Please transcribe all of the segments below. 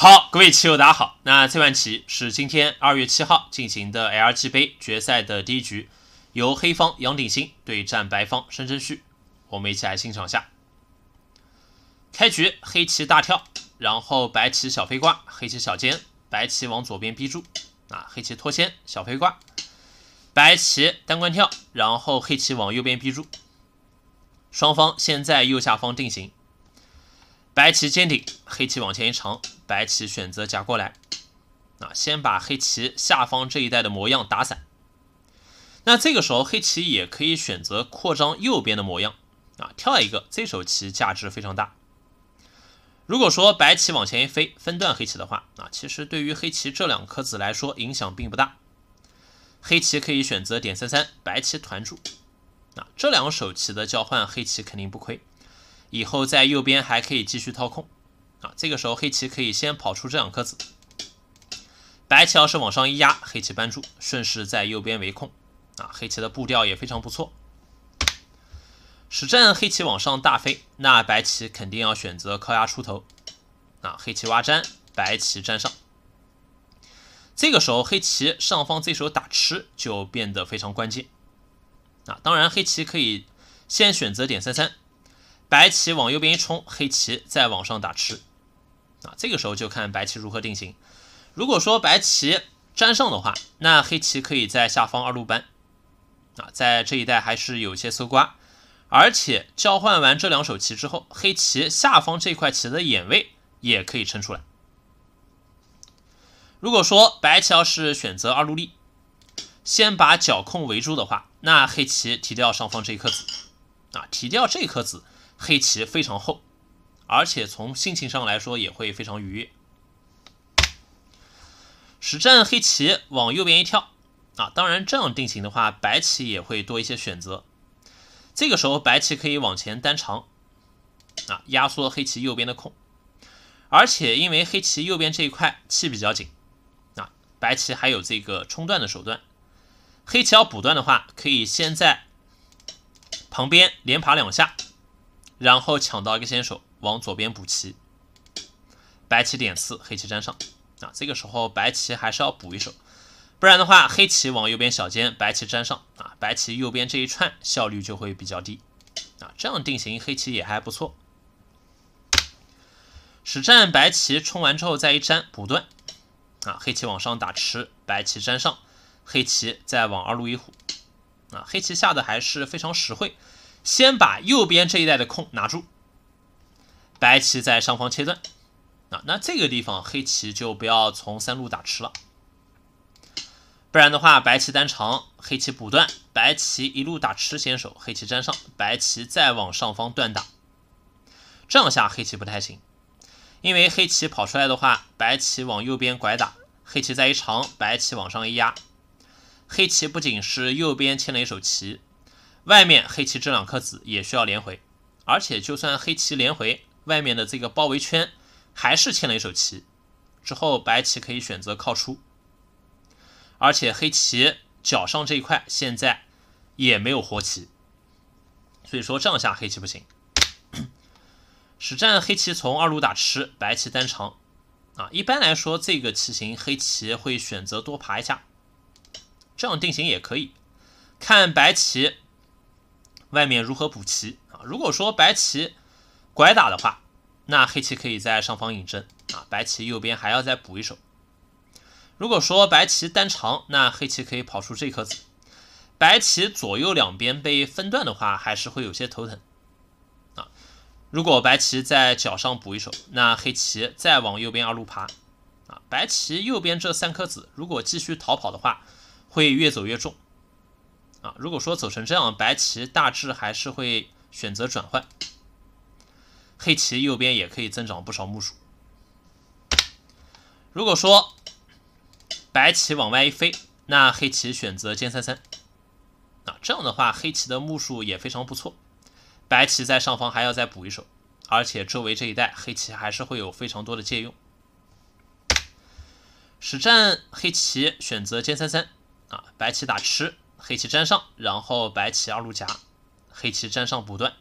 好，各位棋友，大家好。那这盘棋是今天二月七号进行的 LG 杯决赛的第一局，由黑方杨鼎新对战白方申真谞。我们一起来欣赏下。开局黑棋大跳，然后白棋小飞挂，黑棋小尖，白棋往左边逼住啊，黑棋脱先小飞挂，白棋单关跳，然后黑棋往右边逼住。双方现在右下方定型。白棋尖顶，黑棋往前一长，白棋选择夹过来，啊，先把黑棋下方这一带的模样打散。那这个时候黑棋也可以选择扩张右边的模样，啊，跳一个，这手棋价值非常大。如果说白棋往前一飞，分段黑棋的话，啊，其实对于黑棋这两颗子来说影响并不大。黑棋可以选择点三三，白棋团住，啊，这两手棋的交换，黑棋肯定不亏。以后在右边还可以继续掏空，啊，这个时候黑棋可以先跑出这两颗子，白棋要是往上一压，黑棋扳住，顺势在右边围控，啊，黑棋的步调也非常不错。实战黑棋往上大飞，那白棋肯定要选择靠压出头，啊，黑棋挖粘，白棋粘上。这个时候黑棋上方这手打吃就变得非常关键，啊，当然黑棋可以先选择点三三。白棋往右边一冲，黑棋再往上打吃，啊，这个时候就看白棋如何定型。如果说白棋粘上的话，那黑棋可以在下方二路扳，啊，在这一带还是有些搜刮。而且交换完这两手棋之后，黑棋下方这块棋的眼位也可以撑出来。如果说白棋要是选择二路立，先把角控围住的话，那黑棋提掉上方这一颗子，啊，提掉这一颗子。黑棋非常厚，而且从心情上来说也会非常愉悦。实战黑棋往右边一跳，啊，当然这样定型的话，白棋也会多一些选择。这个时候白棋可以往前单长，啊，压缩黑棋右边的空，而且因为黑棋右边这一块气比较紧，啊，白棋还有这个冲断的手段。黑棋要补断的话，可以先在旁边连爬两下。然后抢到一个先手，往左边补棋，白棋点四，黑棋粘上。啊，这个时候白棋还是要补一手，不然的话黑棋往右边小尖，白棋粘上。啊，白棋右边这一串效率就会比较低。啊，这样定型黑棋也还不错。实战白棋冲完之后再一粘补断，啊，黑棋往上打吃，白棋粘上，黑棋再往二路一虎。啊，黑棋下的还是非常实惠。先把右边这一带的空拿住，白棋在上方切断。啊，那这个地方黑棋就不要从三路打吃了，不然的话白棋单长，黑棋补断，白棋一路打吃先手，黑棋粘上，白棋再往上方断打。这样下黑棋不太行，因为黑棋跑出来的话，白棋往右边拐打，黑棋再一长，白棋往上一压，黑棋不仅是右边欠了一手棋。外面黑棋这两颗子也需要连回，而且就算黑棋连回，外面的这个包围圈还是欠了一手棋。之后白棋可以选择靠出，而且黑棋角上这一块现在也没有活棋，所以说这样下黑棋不行。实战黑棋从二路打吃，白棋单长啊。一般来说，这个棋型黑棋会选择多爬一下，这样定型也可以。看白棋。外面如何补棋啊？如果说白棋拐打的话，那黑棋可以在上方引针啊。白棋右边还要再补一手。如果说白棋单长，那黑棋可以跑出这颗子。白棋左右两边被分段的话，还是会有些头疼啊。如果白棋在角上补一手，那黑棋再往右边二路爬啊。白棋右边这三颗子，如果继续逃跑的话，会越走越重。啊，如果说走成这样，白棋大致还是会选择转换，黑棋右边也可以增长不少目数。如果说白棋往外一飞，那黑棋选择尖三三，啊，这样的话黑棋的目数也非常不错。白棋在上方还要再补一手，而且周围这一带黑棋还是会有非常多的借用。实战黑棋选择尖三三，啊，白棋打吃。黑棋粘上，然后白棋二路夹，黑棋粘上不断。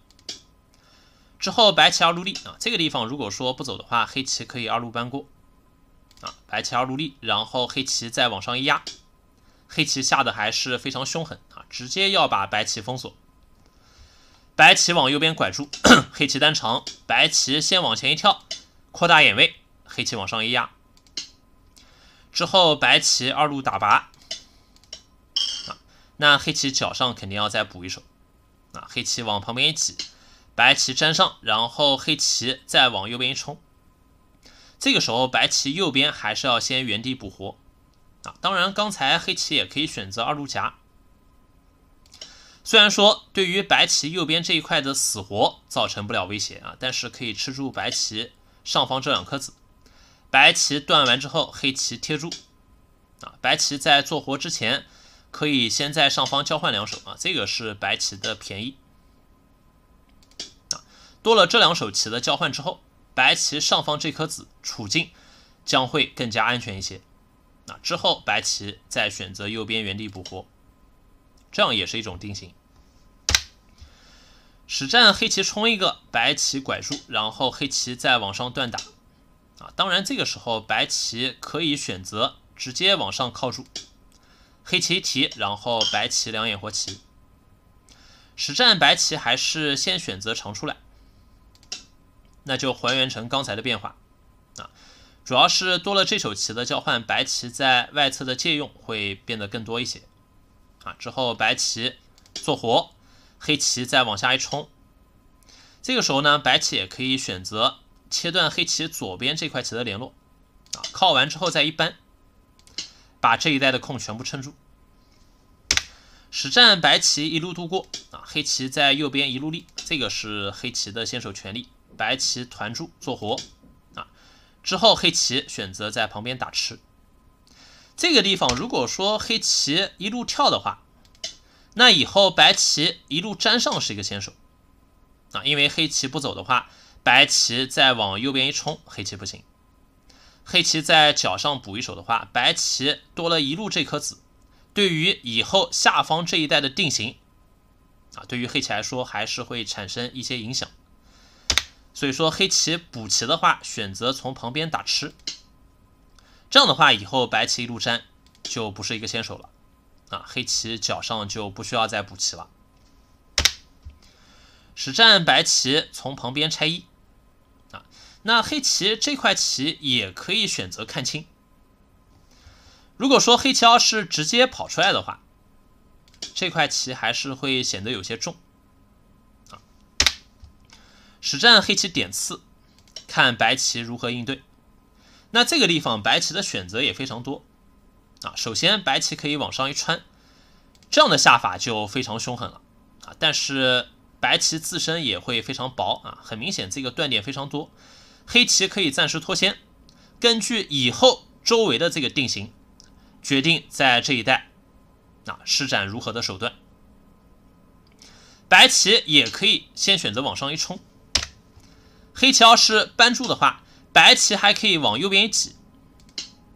之后白棋二路立啊，这个地方如果说不走的话，黑棋可以二路搬过啊。白棋二路立，然后黑棋再往上一压，黑棋下的还是非常凶狠啊，直接要把白棋封锁。白棋往右边拐住，黑棋单长，白棋先往前一跳，扩大眼位，黑棋往上一压。之后白棋二路打拔。那黑棋脚上肯定要再补一手，啊，黑棋往旁边一挤，白棋粘上，然后黑棋再往右边一冲，这个时候白棋右边还是要先原地补活，啊，当然刚才黑棋也可以选择二路夹，虽然说对于白棋右边这一块的死活造成不了威胁啊，但是可以吃住白棋上方这两颗子，白棋断完之后，黑棋贴住，啊，白棋在做活之前。可以先在上方交换两手啊，这个是白棋的便宜啊。多了这两手棋的交换之后，白棋上方这颗子处境将会更加安全一些。那之后白棋再选择右边原地补活，这样也是一种定型。实战黑棋冲一个，白棋拐住，然后黑棋再往上断打啊。当然这个时候白棋可以选择直接往上靠住。黑棋一提，然后白棋两眼活棋。实战白棋还是先选择长出来，那就还原成刚才的变化啊，主要是多了这手棋的交换，白棋在外侧的借用会变得更多一些啊。之后白棋做活，黑棋再往下一冲，这个时候呢，白棋也可以选择切断黑棋左边这块棋的联络啊，靠完之后再一扳。把这一带的空全部撑住，实战白棋一路渡过啊，黑棋在右边一路立，这个是黑棋的先手权利，白棋团住做活啊。之后黑棋选择在旁边打吃，这个地方如果说黑棋一路跳的话，那以后白棋一路粘上是一个先手啊，因为黑棋不走的话，白棋再往右边一冲，黑棋不行。黑棋在角上补一手的话，白棋多了一路这颗子，对于以后下方这一带的定型啊，对于黑棋来说还是会产生一些影响。所以说黑棋补棋的话，选择从旁边打吃，这样的话以后白棋一路粘就不是一个先手了啊，黑棋角上就不需要再补棋了。实战白棋从旁边拆一。那黑棋这块棋也可以选择看清。如果说黑棋要是直接跑出来的话，这块棋还是会显得有些重啊。实战黑棋点刺，看白棋如何应对。那这个地方白棋的选择也非常多啊。首先，白棋可以往上一穿，这样的下法就非常凶狠了啊。但是白棋自身也会非常薄啊，很明显这个断点非常多。黑棋可以暂时脱先，根据以后周围的这个定型，决定在这一带啊施展如何的手段。白棋也可以先选择往上一冲，黑棋要是搬住的话，白棋还可以往右边一挤，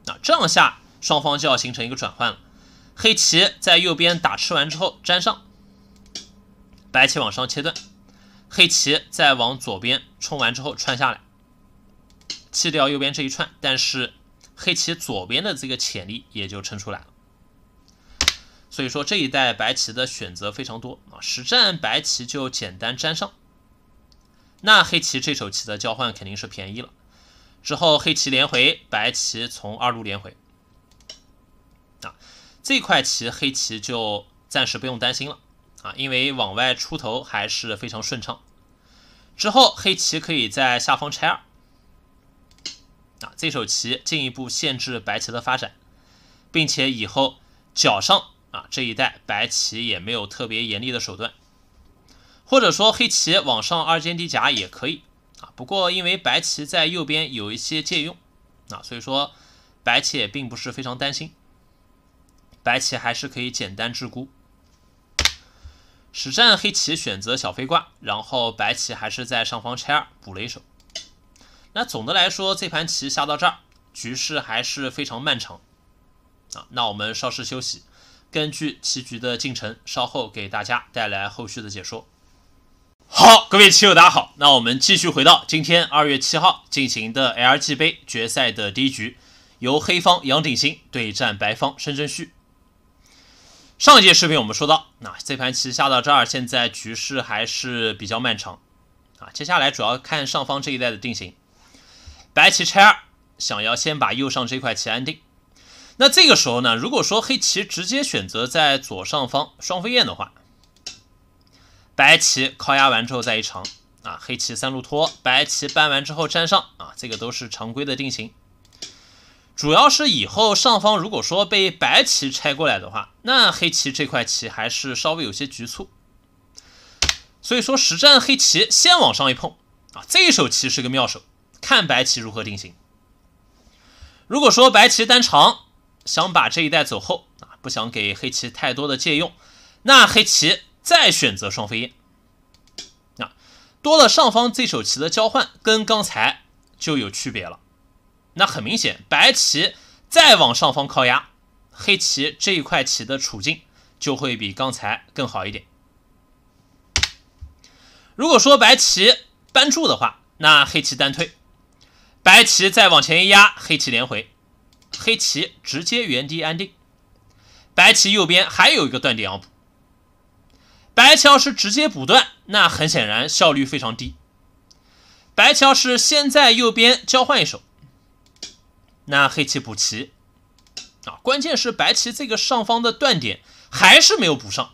啊这样下双方就要形成一个转换了。黑棋在右边打吃完之后粘上，白棋往上切断，黑棋再往左边冲完之后穿下来。弃掉右边这一串，但是黑棋左边的这个潜力也就撑出来了。所以说这一代白棋的选择非常多啊，实战白棋就简单粘上。那黑棋这手棋的交换肯定是便宜了。之后黑棋连回，白棋从二路连回。啊，这块棋黑棋就暂时不用担心了啊，因为往外出头还是非常顺畅。之后黑棋可以在下方拆二。啊，这手棋进一步限制白棋的发展，并且以后脚上啊这一带白棋也没有特别严厉的手段，或者说黑棋往上二间底夹也可以啊。不过因为白棋在右边有一些借用啊，所以说白棋也并不是非常担心，白棋还是可以简单制孤。实战黑棋选择小飞挂，然后白棋还是在上方拆二补了一手。那总的来说，这盘棋下到这儿，局势还是非常漫长啊。那我们稍事休息，根据棋局的进程，稍后给大家带来后续的解说。好，各位棋友，大家好。那我们继续回到今天二月七号进行的 LG 杯决赛的第一局，由黑方杨鼎新对战白方申真谞。上一节视频我们说到，那这盘棋下到这儿，现在局势还是比较漫长啊。接下来主要看上方这一带的定型。白棋拆二，想要先把右上这块棋安定。那这个时候呢，如果说黑棋直接选择在左上方双飞燕的话，白棋靠压完之后再一长啊，黑棋三路拖，白棋搬完之后粘上啊，这个都是常规的定型。主要是以后上方如果说被白棋拆过来的话，那黑棋这块棋还是稍微有些局促。所以说实战黑棋先往上一碰啊，这一手棋是个妙手。看白棋如何定型。如果说白棋单长想把这一带走后啊，不想给黑棋太多的借用，那黑棋再选择双飞燕，那多了上方这手棋的交换，跟刚才就有区别了。那很明显，白棋再往上方靠压，黑棋这一块棋的处境就会比刚才更好一点。如果说白棋搬住的话，那黑棋单退。白棋再往前一压，黑棋连回，黑棋直接原地安定。白棋右边还有一个断点要补，白桥是直接补断，那很显然效率非常低。白桥是先在右边交换一手，那黑棋补棋啊，关键是白棋这个上方的断点还是没有补上。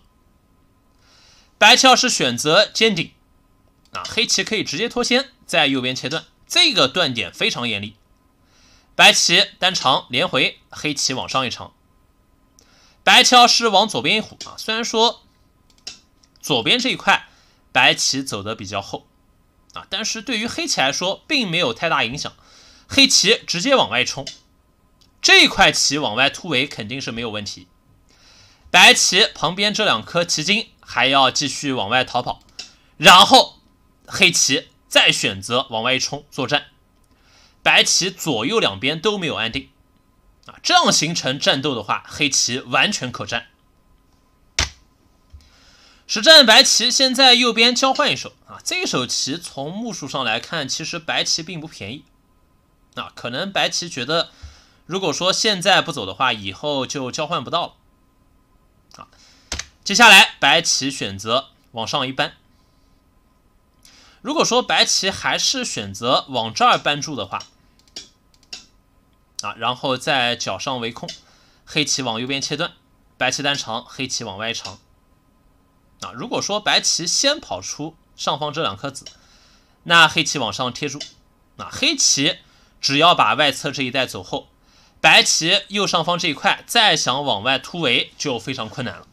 白桥是选择尖顶啊，黑棋可以直接脱先，在右边切断。这个断点非常严厉，白棋单长连回，黑棋往上一长，白棋要是往左边一虎啊。虽然说左边这一块白棋走的比较厚啊，但是对于黑棋来说并没有太大影响。黑棋直接往外冲，这块棋往外突围肯定是没有问题。白棋旁边这两颗棋筋还要继续往外逃跑，然后黑棋。再选择往外一冲作战，白棋左右两边都没有安定啊，这样形成战斗的话，黑棋完全可战。实战白棋现在右边交换一手啊，这一手棋从目数上来看，其实白棋并不便宜啊，可能白棋觉得，如果说现在不走的话，以后就交换不到了。啊，接下来白棋选择往上一扳。如果说白棋还是选择往这儿搬住的话，啊，然后在角上围控，黑棋往右边切断，白棋单长，黑棋往外长。啊，如果说白棋先跑出上方这两颗子，那黑棋往上贴住，那黑棋只要把外侧这一带走后，白棋右上方这一块再想往外突围就非常困难了。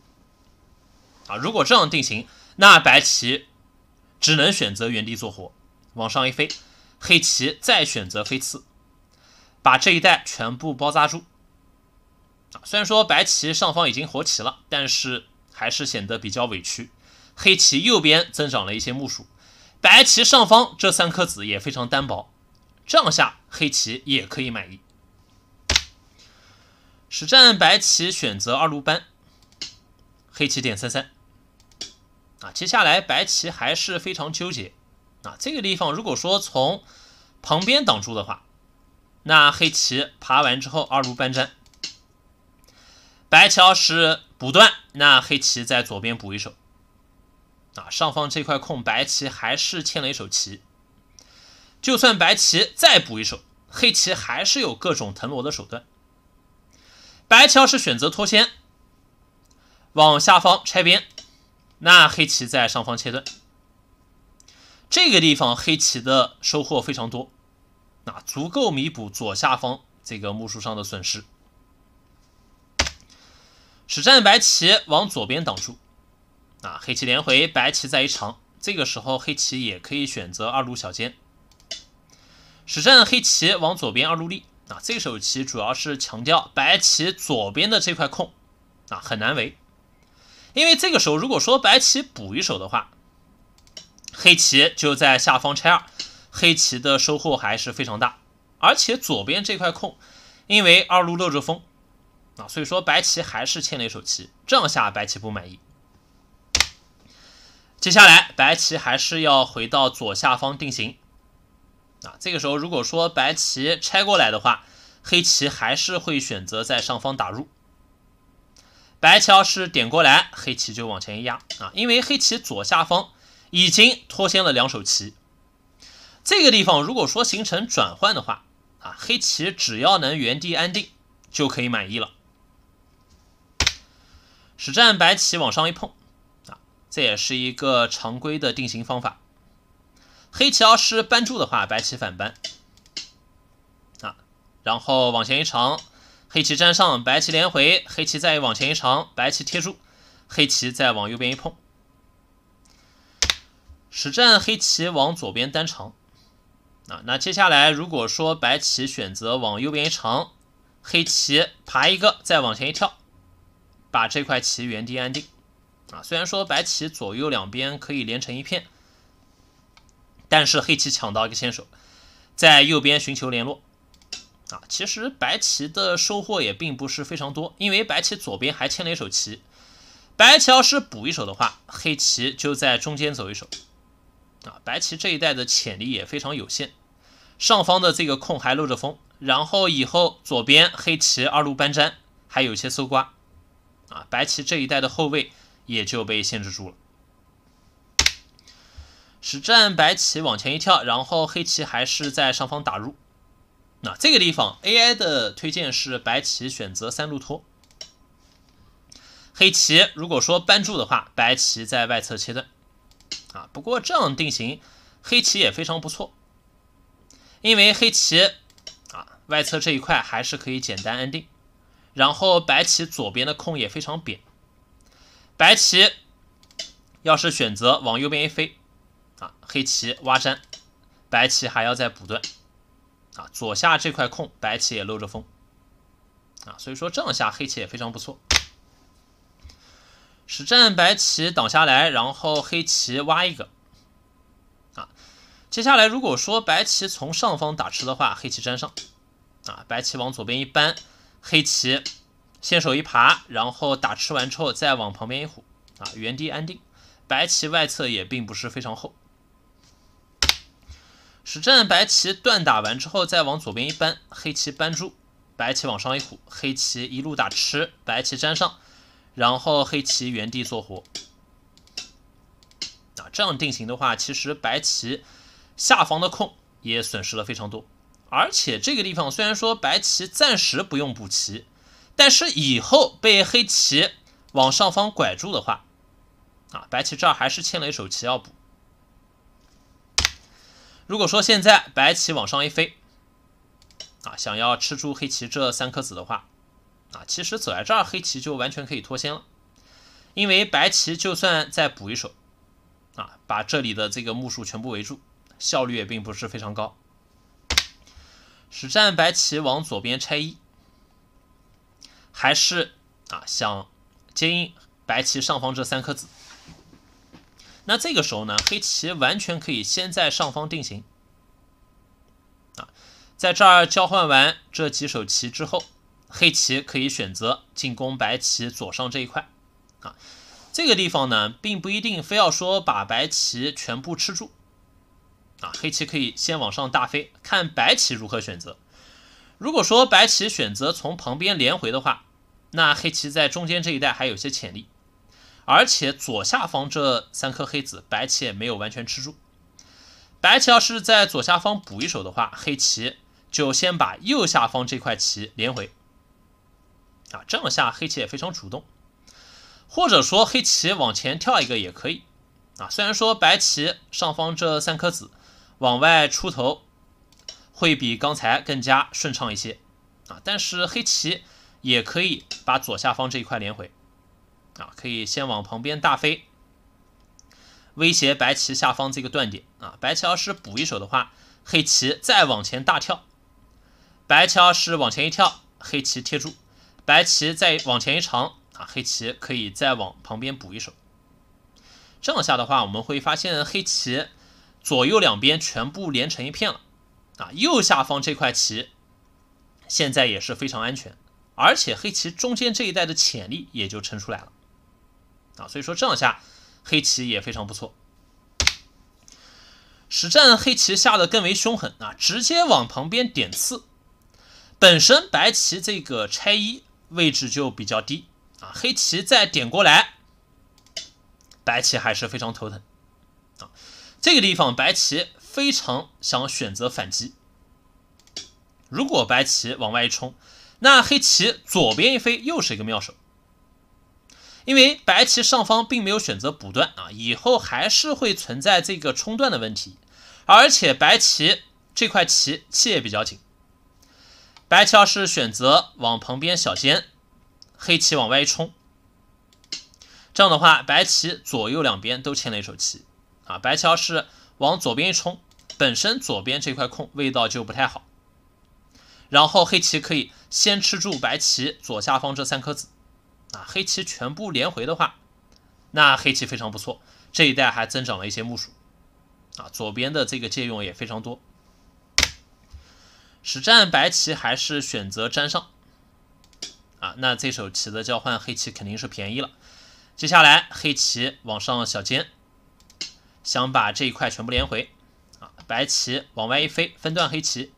啊，如果这样定型，那白棋。只能选择原地做活，往上一飞，黑棋再选择飞刺，把这一带全部包扎住。虽然说白棋上方已经活棋了，但是还是显得比较委屈。黑棋右边增长了一些木薯，白棋上方这三颗子也非常单薄，这样下黑棋也可以满意。实战白棋选择二路搬，黑棋点三三。啊，接下来白棋还是非常纠结啊。这个地方如果说从旁边挡住的话，那黑棋爬完之后二路搬粘，白棋要是补断，那黑棋在左边补一手啊。上方这块空白棋还是欠了一手棋，就算白棋再补一手，黑棋还是有各种腾挪的手段。白棋要是选择脱先，往下方拆边。那黑棋在上方切断，这个地方黑棋的收获非常多，那足够弥补左下方这个目数上的损失。实战白棋往左边挡住，啊，黑棋连回，白棋再一长，这个时候黑棋也可以选择二路小尖。实战黑棋往左边二路立，啊，这手棋主要是强调白棋左边的这块空，啊，很难围。因为这个时候，如果说白棋补一手的话，黑棋就在下方拆二，黑棋的收获还是非常大。而且左边这块空，因为二路漏着风啊，所以说白棋还是欠了一手棋，这样下白棋不满意。接下来白棋还是要回到左下方定型啊。这个时候，如果说白棋拆过来的话，黑棋还是会选择在上方打入。白棋要是点过来，黑棋就往前一压啊，因为黑棋左下方已经脱先了两手棋，这个地方如果说形成转换的话啊，黑棋只要能原地安定就可以满意了。实战白棋往上一碰啊，这也是一个常规的定型方法。黑棋要是扳住的话，白棋反扳啊，然后往前一长。黑棋粘上，白棋连回，黑棋再往前一长，白棋贴住，黑棋再往右边一碰。实战黑棋往左边单长。啊，那接下来如果说白棋选择往右边一长，黑棋爬一个再往前一跳，把这块棋原地安定。啊，虽然说白棋左右两边可以连成一片，但是黑棋抢到一个先手，在右边寻求联络。啊，其实白棋的收获也并不是非常多，因为白棋左边还欠了一手棋。白棋要是补一手的话，黑棋就在中间走一手。啊，白棋这一带的潜力也非常有限，上方的这个空还漏着风，然后以后左边黑棋二路搬粘，还有一些搜刮。啊，白棋这一带的后卫也就被限制住了。实战白棋往前一跳，然后黑棋还是在上方打入。那这个地方，AI 的推荐是白棋选择三路拖，黑棋如果说扳住的话，白棋在外侧切断。啊，不过这样定型，黑棋也非常不错，因为黑棋啊外侧这一块还是可以简单安定，然后白棋左边的空也非常扁，白棋要是选择往右边一飞，啊黑棋挖粘，白棋还要再补断。啊，左下这块空，白棋也漏着风，啊，所以说这样下黑棋也非常不错。实战白棋挡下来，然后黑棋挖一个，啊，接下来如果说白棋从上方打吃的话，黑棋粘上，啊，白棋往左边一扳，黑棋先手一爬，然后打吃完之后再往旁边一虎，啊，原地安定，白棋外侧也并不是非常厚。实战白棋断打完之后，再往左边一扳，黑棋扳住，白棋往上一虎，黑棋一路打吃，白棋粘上，然后黑棋原地做活。啊，这样定型的话，其实白棋下方的空也损失了非常多。而且这个地方虽然说白棋暂时不用补棋，但是以后被黑棋往上方拐住的话，啊，白棋这儿还是欠了一手棋要补。如果说现在白棋往上一飞，啊，想要吃住黑棋这三颗子的话，啊，其实走在这儿黑棋就完全可以脱先了，因为白棋就算再补一手，啊，把这里的这个目数全部围住，效率也并不是非常高。实战白棋往左边拆一，还是啊想接应白棋上方这三颗子。那这个时候呢，黑棋完全可以先在上方定型，啊，在这儿交换完这几手棋之后，黑棋可以选择进攻白棋左上这一块，啊，这个地方呢，并不一定非要说把白棋全部吃住，啊，黑棋可以先往上大飞，看白棋如何选择。如果说白棋选择从旁边连回的话，那黑棋在中间这一带还有些潜力。而且左下方这三颗黑子，白棋也没有完全吃住。白棋要是在左下方补一手的话，黑棋就先把右下方这块棋连回。啊，这样下黑棋也非常主动，或者说黑棋往前跳一个也可以。啊，虽然说白棋上方这三颗子往外出头会比刚才更加顺畅一些，啊，但是黑棋也可以把左下方这一块连回。啊，可以先往旁边大飞，威胁白棋下方这个断点啊。白棋要是补一手的话，黑棋再往前大跳；白棋要是往前一跳，黑棋贴住，白棋再往前一长啊，黑棋可以再往旁边补一手。这样下的话，我们会发现黑棋左右两边全部连成一片了啊。右下方这块棋现在也是非常安全，而且黑棋中间这一带的潜力也就撑出来了。啊，所以说这样下黑棋也非常不错。实战黑棋下的更为凶狠啊，直接往旁边点刺。本身白棋这个拆一位置就比较低啊，黑棋再点过来，白棋还是非常头疼啊。这个地方白棋非常想选择反击。如果白棋往外一冲，那黑棋左边一飞又是一个妙手。因为白棋上方并没有选择补断啊，以后还是会存在这个冲断的问题，而且白棋这块棋气也比较紧。白棋要是选择往旁边小尖，黑棋往外一冲，这样的话白棋左右两边都欠了一手棋啊。白棋要是往左边一冲，本身左边这块空味道就不太好，然后黑棋可以先吃住白棋左下方这三颗子。啊，黑棋全部连回的话，那黑棋非常不错。这一带还增长了一些目数，啊，左边的这个借用也非常多。实战白棋还是选择粘上。啊，那这手棋的交换，黑棋肯定是便宜了。接下来黑棋往上小尖，想把这一块全部连回。啊，白棋往外一飞，分段黑棋。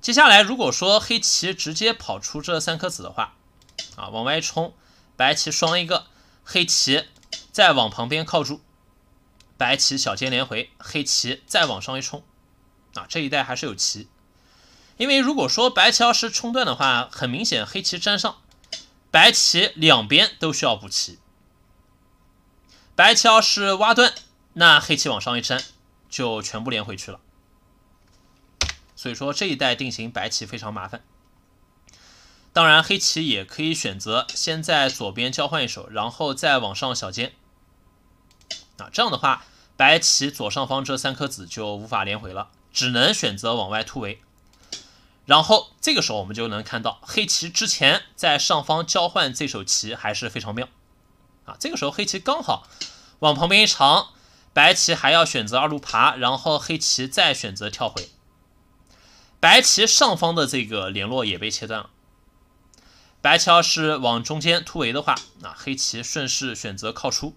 接下来如果说黑棋直接跑出这三颗子的话。啊，往外冲，白棋双一个，黑棋再往旁边靠住，白棋小尖连回，黑棋再往上一冲，啊，这一带还是有棋，因为如果说白棋要是冲断的话，很明显黑棋粘上，白棋两边都需要补棋，白棋要是挖断，那黑棋往上一粘，就全部连回去了，所以说这一带定型白棋非常麻烦。当然，黑棋也可以选择先在左边交换一手，然后再往上小尖。啊，这样的话，白棋左上方这三颗子就无法连回了，只能选择往外突围。然后这个时候，我们就能看到黑棋之前在上方交换这手棋还是非常妙。啊，这个时候黑棋刚好往旁边一长，白棋还要选择二路爬，然后黑棋再选择跳回，白棋上方的这个联络也被切断了。白棋要是往中间突围的话，那黑棋顺势选择靠出，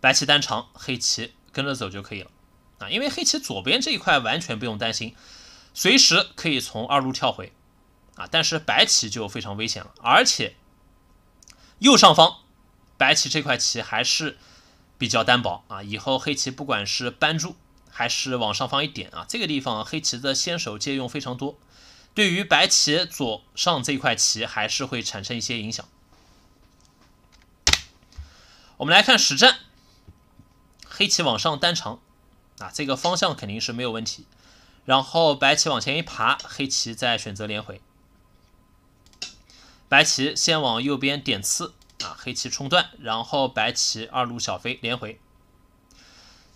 白棋单长，黑棋跟着走就可以了啊。因为黑棋左边这一块完全不用担心，随时可以从二路跳回啊。但是白棋就非常危险了，而且右上方白棋这块棋还是比较单薄啊。以后黑棋不管是搬住还是往上方一点啊，这个地方黑棋的先手借用非常多。对于白棋左上这块棋还是会产生一些影响。我们来看实战，黑棋往上单长，啊，这个方向肯定是没有问题。然后白棋往前一爬，黑棋再选择连回。白棋先往右边点刺，啊，黑棋冲断，然后白棋二路小飞连回。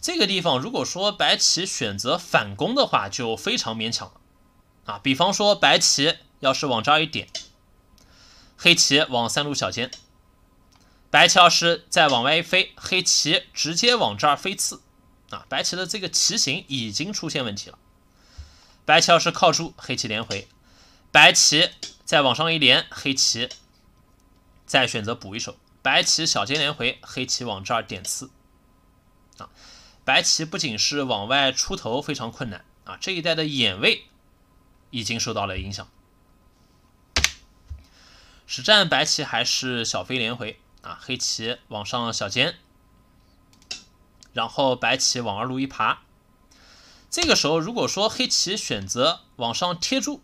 这个地方如果说白棋选择反攻的话，就非常勉强了。啊，比方说白棋要是往这儿一点，黑棋往三路小尖，白棋要是再往外一飞，黑棋直接往这儿飞刺，啊，白棋的这个棋形已经出现问题了。白棋要是靠住，黑棋连回，白棋再往上一连，黑棋再选择补一手，白棋小尖连回，黑棋往这儿点刺，啊，白棋不仅是往外出头非常困难啊，这一带的眼位。已经受到了影响。实战白棋还是小飞连回啊，黑棋往上小尖，然后白棋往二路一爬。这个时候，如果说黑棋选择往上贴住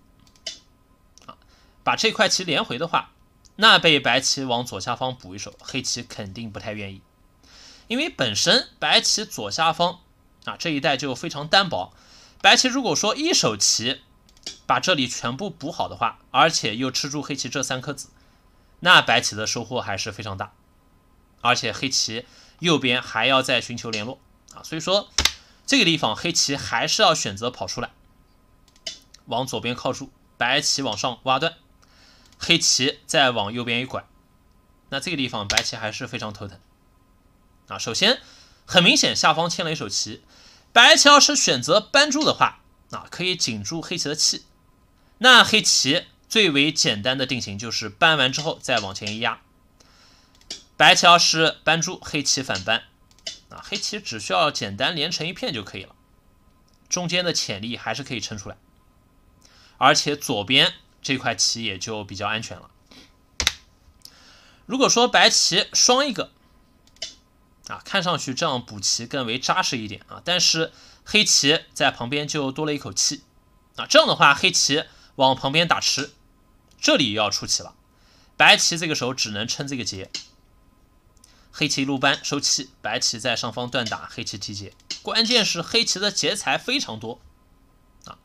啊，把这块棋连回的话，那被白棋往左下方补一手，黑棋肯定不太愿意，因为本身白棋左下方啊这一带就非常单薄，白棋如果说一手棋。把这里全部补好的话，而且又吃住黑棋这三颗子，那白棋的收获还是非常大。而且黑棋右边还要再寻求联络啊，所以说这个地方黑棋还是要选择跑出来，往左边靠住，白棋往上挖断，黑棋再往右边一拐。那这个地方白棋还是非常头疼啊。首先很明显下方欠了一手棋，白棋要是选择搬住的话。啊，可以紧住黑棋的气。那黑棋最为简单的定型就是搬完之后再往前一压。白棋要是搬住，黑棋反搬。啊，黑棋只需要简单连成一片就可以了，中间的潜力还是可以撑出来，而且左边这块棋也就比较安全了。如果说白棋双一个，啊，看上去这样补棋更为扎实一点啊，但是。黑棋在旁边就多了一口气，啊，这样的话黑棋往旁边打吃，这里又要出棋了。白棋这个时候只能撑这个劫，黑棋一路扳收气，白棋在上方断打，黑棋提劫。关键是黑棋的劫材非常多，啊，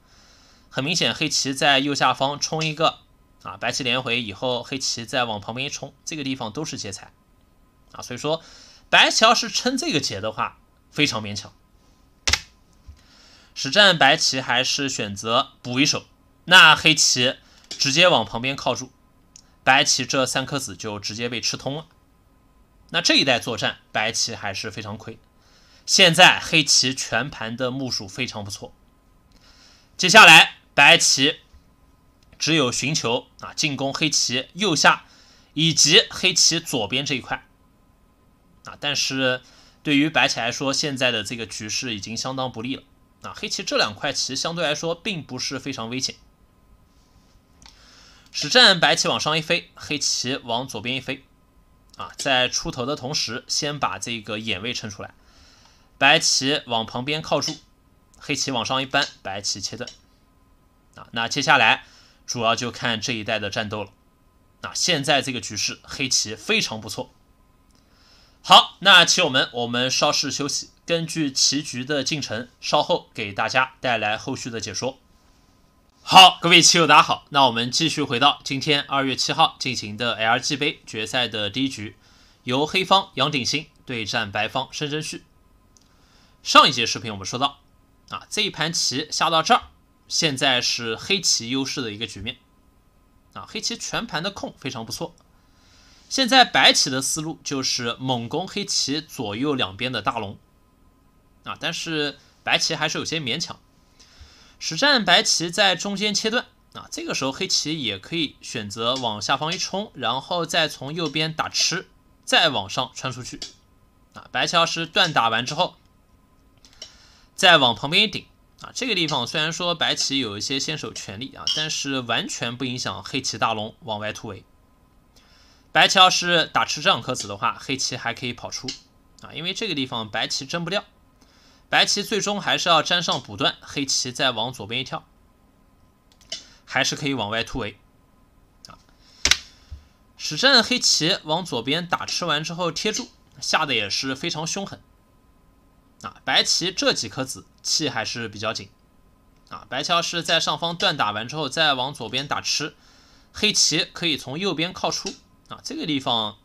很明显黑棋在右下方冲一个，啊，白棋连回以后，黑棋再往旁边一冲，这个地方都是劫材，啊，所以说白棋要是撑这个劫的话，非常勉强。实战白棋还是选择补一手，那黑棋直接往旁边靠住，白棋这三颗子就直接被吃通了。那这一代作战，白棋还是非常亏。现在黑棋全盘的目数非常不错，接下来白棋只有寻求啊进攻黑棋右下以及黑棋左边这一块啊，但是对于白棋来说，现在的这个局势已经相当不利了。啊，黑棋这两块棋相对来说并不是非常危险。实战，白棋往上一飞，黑棋往左边一飞，啊，在出头的同时，先把这个眼位撑出来。白棋往旁边靠住，黑棋往上一扳，白棋切断。啊，那接下来主要就看这一带的战斗了。啊，现在这个局势，黑棋非常不错。好，那棋友们，我们稍事休息。根据棋局的进程，稍后给大家带来后续的解说。好，各位棋友，大家好，那我们继续回到今天二月七号进行的 LG 杯决赛的第一局，由黑方杨鼎新对战白方申真旭。上一节视频我们说到，啊，这一盘棋下到这儿，现在是黑棋优势的一个局面，啊，黑棋全盘的控非常不错。现在白棋的思路就是猛攻黑棋左右两边的大龙。啊，但是白棋还是有些勉强。实战白棋在中间切断啊，这个时候黑棋也可以选择往下方一冲，然后再从右边打吃，再往上穿出去。啊，白棋要是断打完之后，再往旁边一顶啊，这个地方虽然说白棋有一些先手权利啊，但是完全不影响黑棋大龙往外突围。白棋要是打吃这两颗子的话，黑棋还可以跑出啊，因为这个地方白棋争不掉。白棋最终还是要粘上补断，黑棋再往左边一跳，还是可以往外突围啊！实战黑棋往左边打吃完之后贴住，下的也是非常凶狠啊！白棋这几颗子气还是比较紧啊！白棋是在上方断打完之后再往左边打吃，黑棋可以从右边靠出啊！这个地方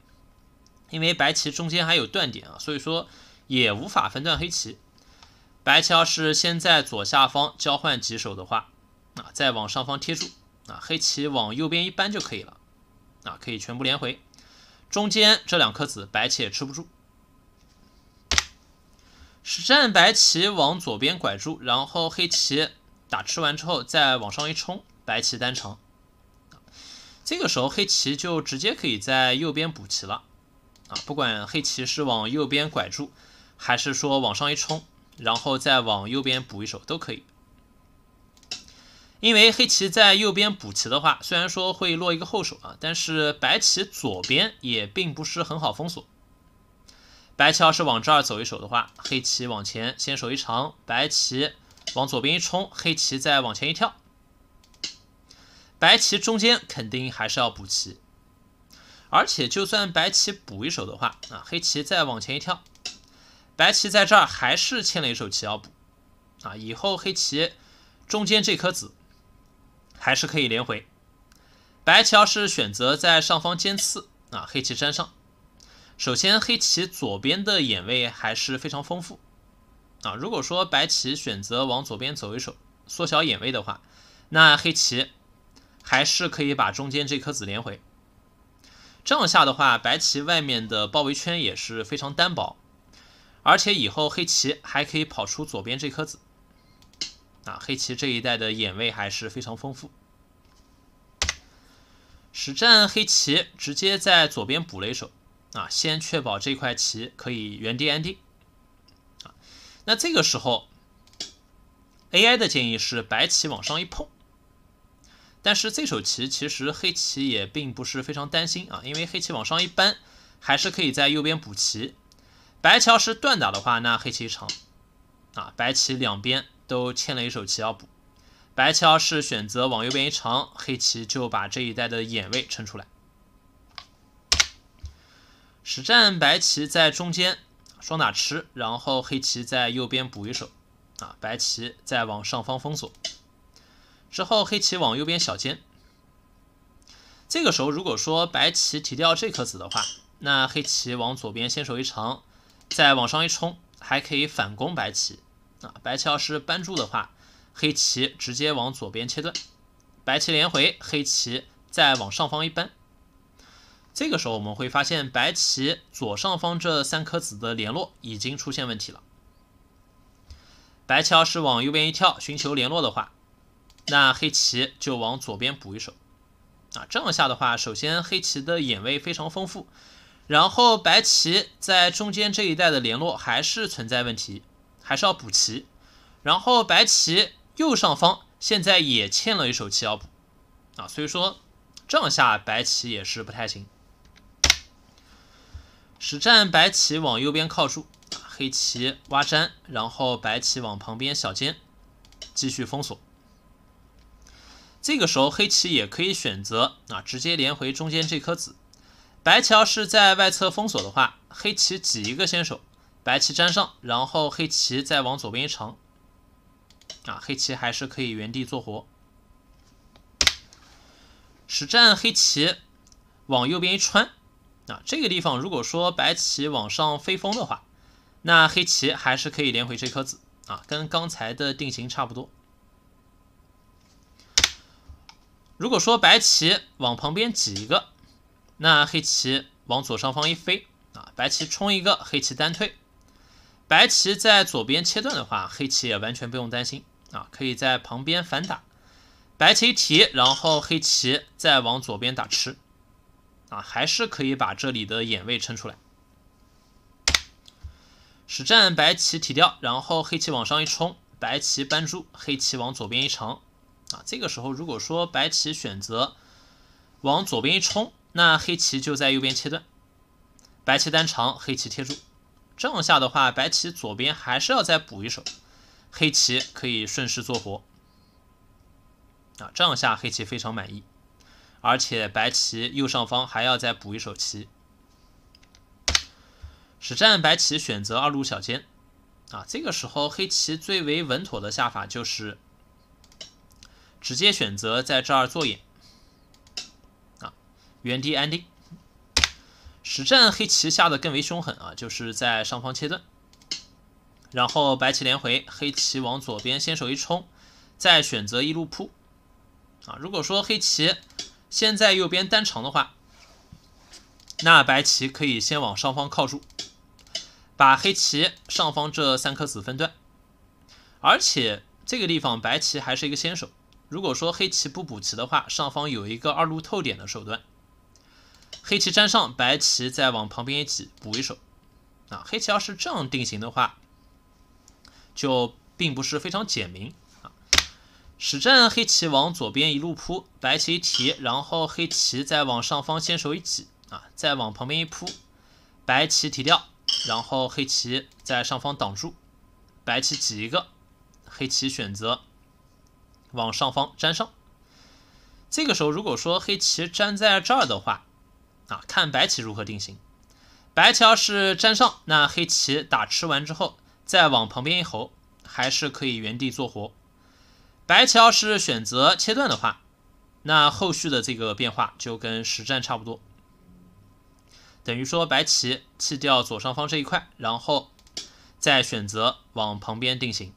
因为白棋中间还有断点啊，所以说也无法分断黑棋。白棋要是先在左下方交换几手的话，啊，再往上方贴住，啊，黑棋往右边一扳就可以了，啊，可以全部连回。中间这两颗子白棋也吃不住。实战白棋往左边拐住，然后黑棋打吃完之后再往上一冲，白棋单长。这个时候黑棋就直接可以在右边补棋了，啊，不管黑棋是往右边拐住，还是说往上一冲。然后再往右边补一手都可以，因为黑棋在右边补棋的话，虽然说会落一个后手啊，但是白棋左边也并不是很好封锁。白棋要是往这儿走一手的话，黑棋往前先手一长，白棋往左边一冲，黑棋再往前一跳，白棋中间肯定还是要补棋。而且就算白棋补一手的话，啊，黑棋再往前一跳。白棋在这儿还是欠了一手棋要补，啊，以后黑棋中间这颗子还是可以连回。白棋要是选择在上方尖刺啊，黑棋粘上。首先，黑棋左边的眼位还是非常丰富啊。如果说白棋选择往左边走一手，缩小眼位的话，那黑棋还是可以把中间这颗子连回。这样下的话，白棋外面的包围圈也是非常单薄。而且以后黑棋还可以跑出左边这颗子，啊，黑棋这一代的眼位还是非常丰富。实战黑棋直接在左边补了一手，啊，先确保这块棋可以原地安定。啊，那这个时候 AI 的建议是白棋往上一碰，但是这手棋其实黑棋也并不是非常担心啊，因为黑棋往上一扳，还是可以在右边补棋。白桥是断打的话，那黑棋长啊，白棋两边都欠了一手棋要补。白桥是选择往右边一长，黑棋就把这一带的眼位撑出来。实战白棋在中间双打吃，然后黑棋在右边补一手啊，白棋再往上方封锁，之后黑棋往右边小尖。这个时候如果说白棋提掉这颗子的话，那黑棋往左边先手一长。再往上一冲，还可以反攻白棋啊！白棋要是扳住的话，黑棋直接往左边切断，白棋连回，黑棋再往上方一扳。这个时候我们会发现，白棋左上方这三颗子的联络已经出现问题了。白棋要是往右边一跳，寻求联络的话，那黑棋就往左边补一手啊！这样下的话，首先黑棋的眼位非常丰富。然后白棋在中间这一带的联络还是存在问题，还是要补齐。然后白棋右上方现在也欠了一手棋要补啊，所以说这样下白棋也是不太行。实战白棋往右边靠住，黑棋挖粘，然后白棋往旁边小尖继续封锁。这个时候黑棋也可以选择啊，直接连回中间这颗子。白棋要是在外侧封锁的话，黑棋挤一个先手，白棋粘上，然后黑棋再往左边一长，啊，黑棋还是可以原地做活。实战黑棋往右边一穿，啊，这个地方如果说白棋往上飞风的话，那黑棋还是可以连回这颗子啊，跟刚才的定型差不多。如果说白棋往旁边挤一个。那黑棋往左上方一飞啊，白棋冲一个，黑棋单退。白棋在左边切断的话，黑棋也完全不用担心啊，可以在旁边反打。白棋一提，然后黑棋再往左边打吃啊，还是可以把这里的眼位撑出来。实战白棋提掉，然后黑棋往上一冲，白棋扳住，黑棋往左边一长啊。这个时候如果说白棋选择往左边一冲，那黑棋就在右边切断，白棋单长，黑棋贴住。这样下的话，白棋左边还是要再补一手，黑棋可以顺势做活。啊，这样下黑棋非常满意，而且白棋右上方还要再补一手棋。实战白棋选择二路小尖，啊，这个时候黑棋最为稳妥的下法就是直接选择在这儿做眼。原地安定，实战黑棋下的更为凶狠啊，就是在上方切断，然后白棋连回，黑棋往左边先手一冲，再选择一路扑啊。如果说黑棋先在右边单长的话，那白棋可以先往上方靠住，把黑棋上方这三颗子分断，而且这个地方白棋还是一个先手。如果说黑棋不补棋的话，上方有一个二路透点的手段。黑棋粘上，白棋再往旁边一挤，补一手。啊，黑棋要是这样定型的话，就并不是非常简明啊。实战黑棋往左边一路扑，白棋一提，然后黑棋再往上方先手一挤，啊，再往旁边一扑，白棋提掉，然后黑棋在上方挡住，白棋挤一个，黑棋选择往上方粘上。这个时候，如果说黑棋粘在这儿的话，啊，看白棋如何定型。白棋要是占上，那黑棋打吃完之后，再往旁边一侯，还是可以原地做活。白棋要是选择切断的话，那后续的这个变化就跟实战差不多，等于说白棋弃掉左上方这一块，然后再选择往旁边定型。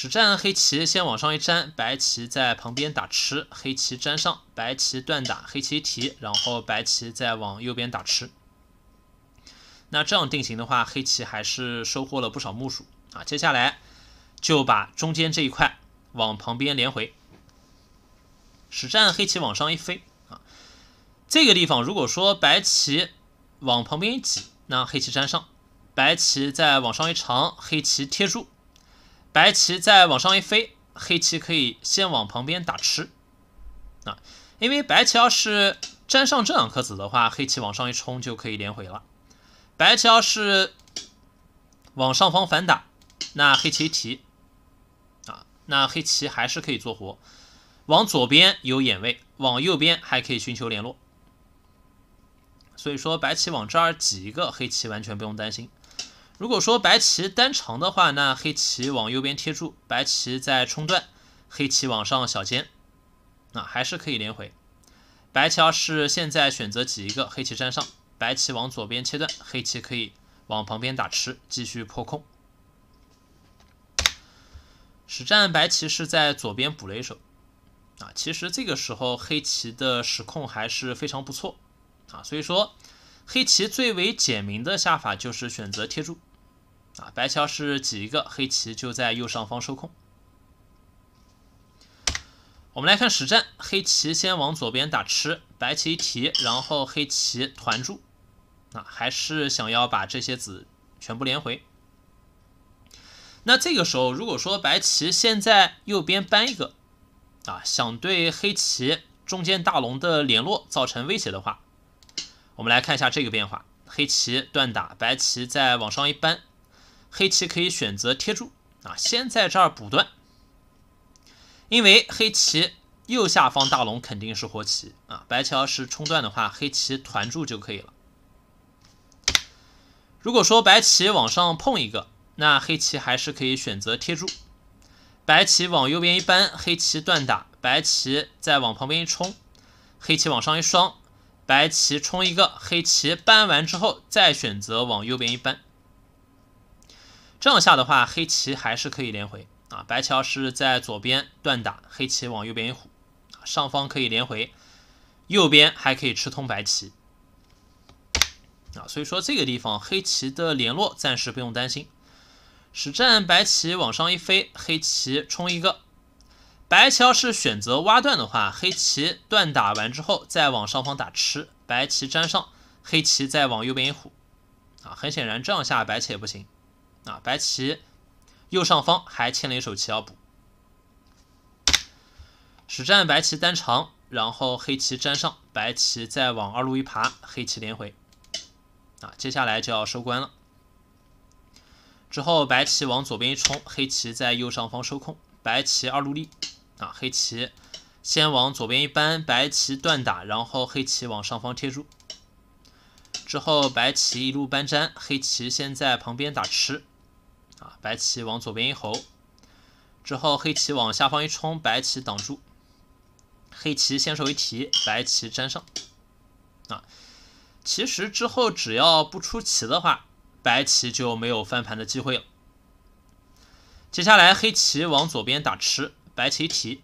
实战黑棋先往上一粘，白棋在旁边打吃，黑棋粘上，白棋断打，黑棋提，然后白棋再往右边打吃。那这样定型的话，黑棋还是收获了不少目数啊。接下来就把中间这一块往旁边连回。实战黑棋往上一飞啊，这个地方如果说白棋往旁边一挤，那黑棋粘上，白棋再往上一长，黑棋贴住。白棋再往上一飞，黑棋可以先往旁边打吃，啊，因为白棋要是粘上这两颗子的话，黑棋往上一冲就可以连回了。白棋要是往上方反打，那黑棋提，啊，那黑棋还是可以做活。往左边有眼位，往右边还可以寻求联络。所以说，白棋往这儿挤一个，黑棋完全不用担心。如果说白棋单长的话，那黑棋往右边贴住，白棋再冲断，黑棋往上小尖，那还是可以连回。白棋要是现在选择挤一个，黑棋粘上，白棋往左边切断，黑棋可以往旁边打吃，继续破空。实战白棋是在左边补了一手，啊，其实这个时候黑棋的实控还是非常不错，啊，所以说黑棋最为简明的下法就是选择贴住。啊，白棋是挤一个？黑棋就在右上方收控。我们来看实战，黑棋先往左边打吃，白棋一提，然后黑棋团住，啊，还是想要把这些子全部连回。那这个时候，如果说白棋现在右边搬一个，啊，想对黑棋中间大龙的联络造成威胁的话，我们来看一下这个变化，黑棋断打，白棋再往上一搬。黑棋可以选择贴住啊，先在这儿补断，因为黑棋右下方大龙肯定是活棋啊。白棋要是冲断的话，黑棋团住就可以了。如果说白棋往上碰一个，那黑棋还是可以选择贴住。白棋往右边一搬，黑棋断打，白棋再往旁边一冲，黑棋往上一双，白棋冲一个，黑棋搬完之后再选择往右边一搬。这样下的话，黑棋还是可以连回啊。白棋是在左边断打，黑棋往右边一虎，上方可以连回，右边还可以吃通白棋啊。所以说这个地方黑棋的联络暂时不用担心。实战白棋往上一飞，黑棋冲一个。白棋要是选择挖断的话，黑棋断打完之后再往上方打吃，白棋粘上，黑棋再往右边一虎啊。很显然这样下白棋也不行。啊，白棋右上方还欠了一手棋要补。实战白棋单长，然后黑棋粘上，白棋再往二路一爬，黑棋连回。啊，接下来就要收官了。之后白棋往左边一冲，黑棋在右上方收控，白棋二路立。啊，黑棋先往左边一扳，白棋断打，然后黑棋往上方贴住。之后白棋一路搬粘，黑棋先在旁边打吃，啊，白棋往左边一侯，之后黑棋往下方一冲，白棋挡住，黑棋先手一提，白棋粘上，啊，其实之后只要不出棋的话，白棋就没有翻盘的机会了。接下来黑棋往左边打吃，白棋一提，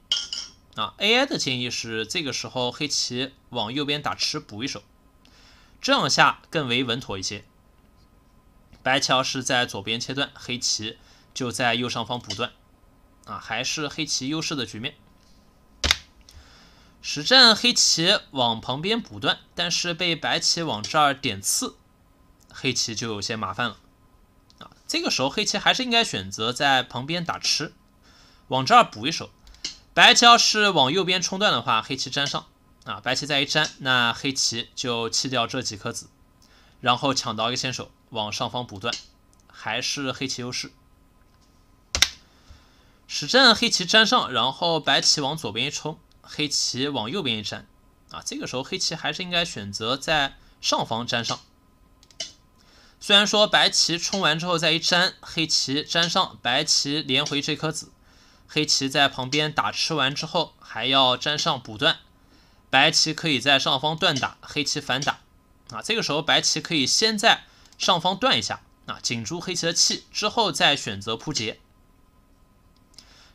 啊，AI 的建议是这个时候黑棋往右边打吃补一手。这样下更为稳妥一些。白棋是在左边切断，黑棋就在右上方补断，啊，还是黑棋优势的局面。实战黑棋往旁边补断，但是被白棋往这儿点刺，黑棋就有些麻烦了，啊，这个时候黑棋还是应该选择在旁边打吃，往这儿补一手。白棋要是往右边冲断的话，黑棋粘上。啊，白棋再一粘，那黑棋就弃掉这几颗子，然后抢到一个先手，往上方补断，还是黑棋优势。实战黑棋粘上，然后白棋往左边一冲，黑棋往右边一粘。啊，这个时候黑棋还是应该选择在上方粘上。虽然说白棋冲完之后再一粘，黑棋粘上，白棋连回这颗子，黑棋在旁边打吃完之后还要粘上补断。白棋可以在上方断打，黑棋反打，啊，这个时候白棋可以先在上方断一下，啊，紧住黑棋的气，之后再选择扑劫。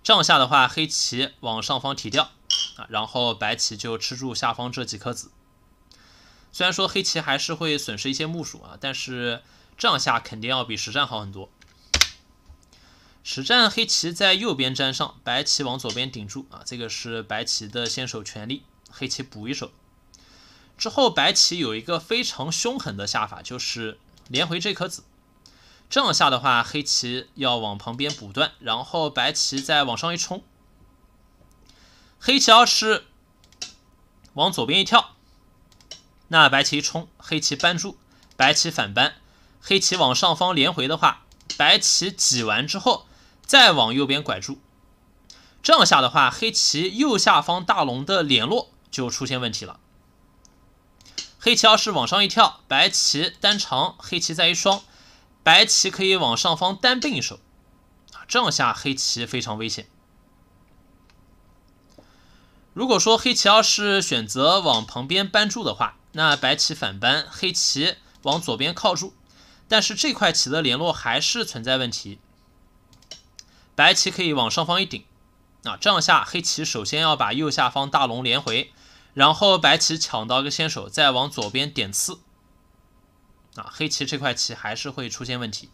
这样下的话，黑棋往上方提掉，啊，然后白棋就吃住下方这几颗子。虽然说黑棋还是会损失一些木数啊，但是这样下肯定要比实战好很多。实战黑棋在右边粘上，白棋往左边顶住，啊，这个是白棋的先手权利。黑棋补一手之后，白棋有一个非常凶狠的下法，就是连回这颗子。这样下的话，黑棋要往旁边补断，然后白棋再往上一冲。黑棋要是往左边一跳，那白棋一冲，黑棋扳住，白棋反扳，黑棋往上方连回的话，白棋挤完之后再往右边拐住。这样下的话，黑棋右下方大龙的联络。就出现问题了。黑棋二是往上一跳，白棋单长，黑棋再一双，白棋可以往上方单并一手，啊，这样下黑棋非常危险。如果说黑棋二是选择往旁边搬住的话，那白棋反搬，黑棋往左边靠住，但是这块棋的联络还是存在问题。白棋可以往上方一顶，啊，这样下黑棋首先要把右下方大龙连回。然后白棋抢到个先手，再往左边点刺，啊，黑棋这块棋还是会出现问题。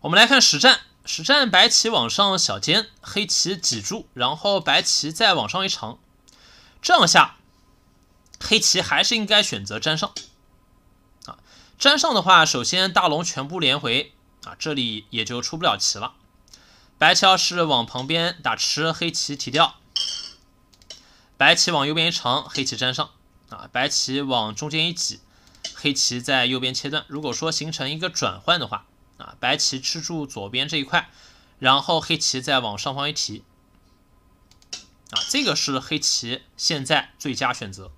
我们来看实战，实战白棋往上小尖，黑棋挤住，然后白棋再往上一长，这样下，黑棋还是应该选择粘上，啊，粘上的话，首先大龙全部连回，啊，这里也就出不了棋了。白棋要是往旁边打吃，黑棋提掉。白棋往右边一长，黑棋粘上啊！白棋往中间一挤，黑棋在右边切断。如果说形成一个转换的话啊，白棋吃住左边这一块，然后黑棋再往上方一提啊，这个是黑棋现在最佳选择。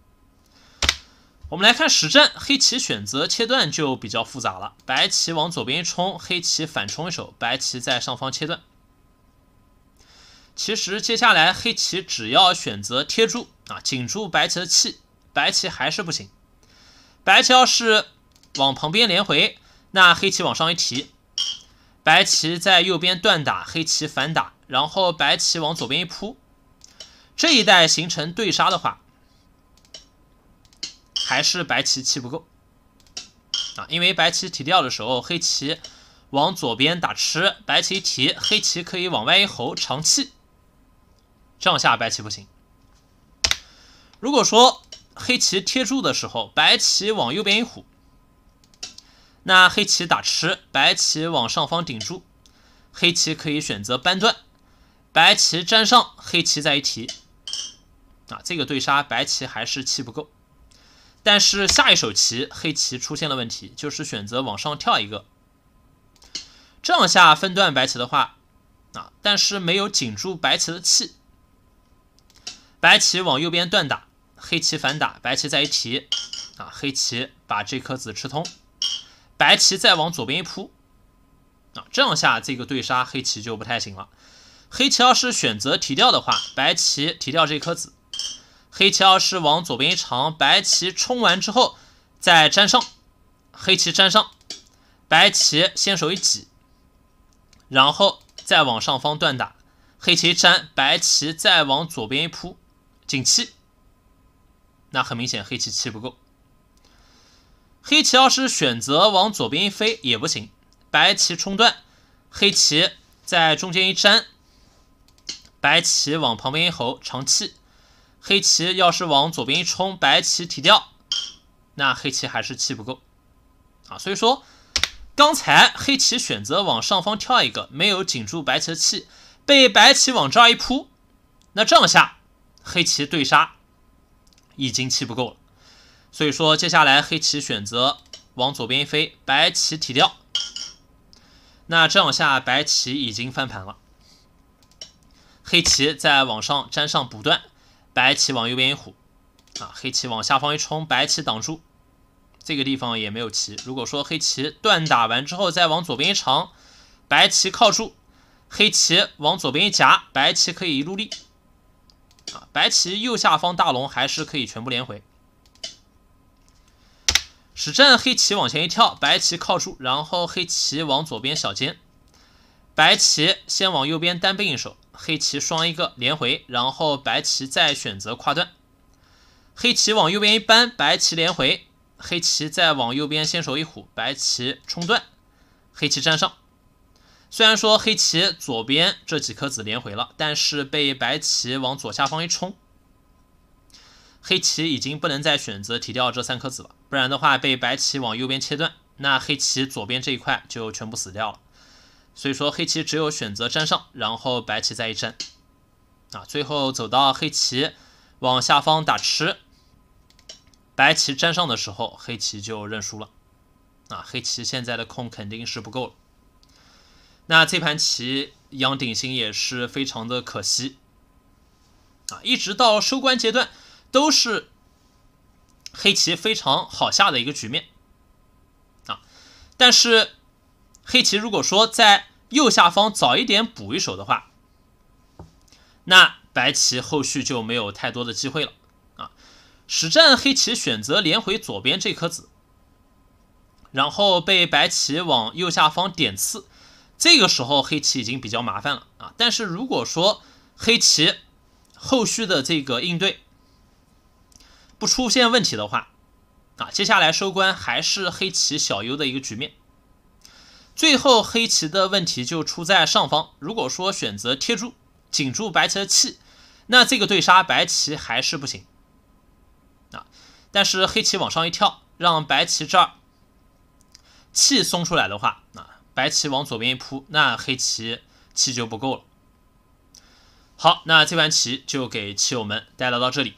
我们来看实战，黑棋选择切断就比较复杂了。白棋往左边一冲，黑棋反冲一手，白棋在上方切断。其实接下来黑棋只要选择贴住啊，紧住白棋的气，白棋还是不行。白棋要是往旁边连回，那黑棋往上一提，白棋在右边断打，黑棋反打，然后白棋往左边一扑，这一带形成对杀的话，还是白棋气不够啊，因为白棋提掉的时候，黑棋往左边打吃，白棋一提，黑棋可以往外一吼长气。这样下白棋不行。如果说黑棋贴住的时候，白棋往右边一虎，那黑棋打吃，白棋往上方顶住，黑棋可以选择扳断，白棋粘上，黑棋再一提。啊，这个对杀白棋还是气不够。但是下一手棋，黑棋出现了问题，就是选择往上跳一个。这样下分段白棋的话，啊，但是没有紧住白棋的气。白棋往右边断打，黑棋反打，白棋再一提，啊，黑棋把这颗子吃通，白棋再往左边一扑，啊，这样下这个对杀黑棋就不太行了。黑棋要是选择提掉的话，白棋提掉这颗子；黑棋要是往左边一长，白棋冲完之后再粘上，黑棋粘上，白棋先手一挤，然后再往上方断打，黑棋粘，白棋再往左边一扑。进气，那很明显黑棋气不够。黑棋要是选择往左边一飞也不行，白棋冲断，黑棋在中间一粘，白棋往旁边一吼长气。黑棋要是往左边一冲，白棋提掉，那黑棋还是气不够啊。所以说，刚才黑棋选择往上方跳一个，没有紧住白棋的气，被白棋往这儿一扑，那这样下。黑棋对杀已经气不够了，所以说接下来黑棋选择往左边一飞，白棋提掉，那这样下白棋已经翻盘了。黑棋再往上粘上补断，白棋往右边一虎啊，黑棋往下方一冲，白棋挡住，这个地方也没有棋。如果说黑棋断打完之后再往左边一长，白棋靠住，黑棋往左边一夹，白棋可以一路立。啊，白棋右下方大龙还是可以全部连回。使正黑棋往前一跳，白棋靠住，然后黑棋往左边小尖，白棋先往右边单背一手，黑棋双一个连回，然后白棋再选择跨断，黑棋往右边一扳，白棋连回，黑棋再往右边先手一虎，白棋冲断，黑棋粘上。虽然说黑棋左边这几颗子连回了，但是被白棋往左下方一冲，黑棋已经不能再选择提掉这三颗子了，不然的话被白棋往右边切断，那黑棋左边这一块就全部死掉了。所以说黑棋只有选择粘上，然后白棋再一粘，啊，最后走到黑棋往下方打吃，白棋粘上的时候，黑棋就认输了。啊，黑棋现在的空肯定是不够了。那这盘棋杨鼎新也是非常的可惜啊，一直到收官阶段都是黑棋非常好下的一个局面啊，但是黑棋如果说在右下方早一点补一手的话，那白棋后续就没有太多的机会了啊。实战黑棋选择连回左边这颗子，然后被白棋往右下方点刺。这个时候黑棋已经比较麻烦了啊，但是如果说黑棋后续的这个应对不出现问题的话，啊，接下来收官还是黑棋小优的一个局面。最后黑棋的问题就出在上方，如果说选择贴住紧住白棋的气，那这个对杀白棋还是不行啊。但是黑棋往上一跳，让白棋这儿气松出来的话，啊。白棋往左边一扑，那黑棋棋就不够了。好，那这盘棋就给棋友们带来到这里。